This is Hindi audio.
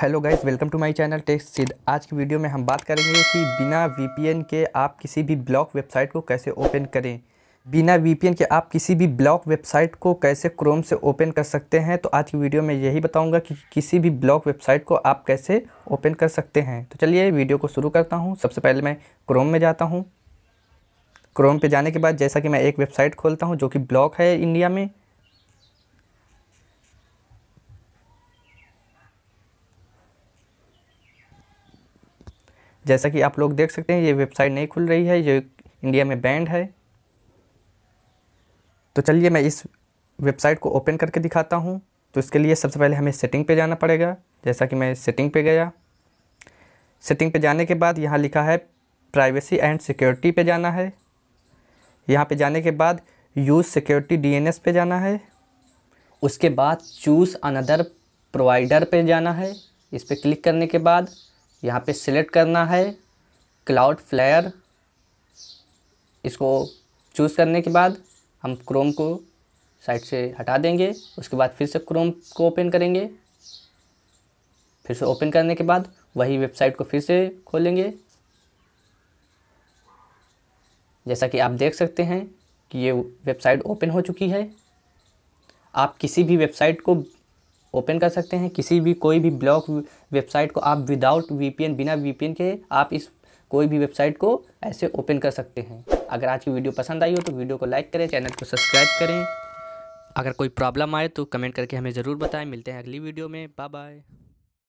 hello guys welcome to my channel टेक्स सिद आज की वीडियो में हम बात करेंगे कि बिना वीपीएन के आप किसी भी ब्लॉक वेबसाइट को कैसे ओपन करें बिना वीपीएन के आप किसी भी ब्लॉक वेबसाइट को कैसे क्रोम से ओपन कर सकते हैं तो आज की वीडियो में यही बताऊंगा कि किसी भी ब्लॉक वेबसाइट को आप कैसे ओपन कर सकते हैं तो चलिए वीडियो को शुरू करता हूँ सबसे पहले मैं क्रोम में जाता हूँ क्रोम पर जाने के बाद जैसा कि मैं एक वेबसाइट खोलता हूँ जो कि ब्लॉक है इंडिया में जैसा कि आप लोग देख सकते हैं ये वेबसाइट नहीं खुल रही है ये इंडिया में बैंड है तो चलिए मैं इस वेबसाइट को ओपन करके दिखाता हूँ तो इसके लिए सबसे पहले हमें सेटिंग पे जाना पड़ेगा जैसा कि मैं सेटिंग पे गया सेटिंग पे जाने के बाद यहाँ लिखा है प्राइवेसी एंड सिक्योरिटी पे जाना है यहाँ पे जाने के बाद यूज़ सिक्योरिटी डीएनएस पे जाना है उसके बाद चूज़ अनदर प्रोवाइडर पे जाना है इस पर क्लिक करने के बाद यहाँ पे सिलेक्ट करना है क्लाउड फ्लेयर इसको चूज़ करने के बाद हम क्रोम को साइड से हटा देंगे उसके बाद फिर से क्रोम को ओपन करेंगे फिर से ओपन करने के बाद वही वेबसाइट को फिर से खोलेंगे जैसा कि आप देख सकते हैं कि ये वेबसाइट ओपन हो चुकी है आप किसी भी वेबसाइट को ओपन कर सकते हैं किसी भी कोई भी ब्लॉक वेबसाइट को आप विदाउट वीपीएन बिना वीपीएन के आप इस कोई भी वेबसाइट को ऐसे ओपन कर सकते हैं अगर आज की वीडियो पसंद आई हो तो वीडियो को लाइक करें चैनल को सब्सक्राइब करें अगर कोई प्रॉब्लम आए तो कमेंट करके हमें ज़रूर बताएं मिलते हैं अगली वीडियो में बाय बाय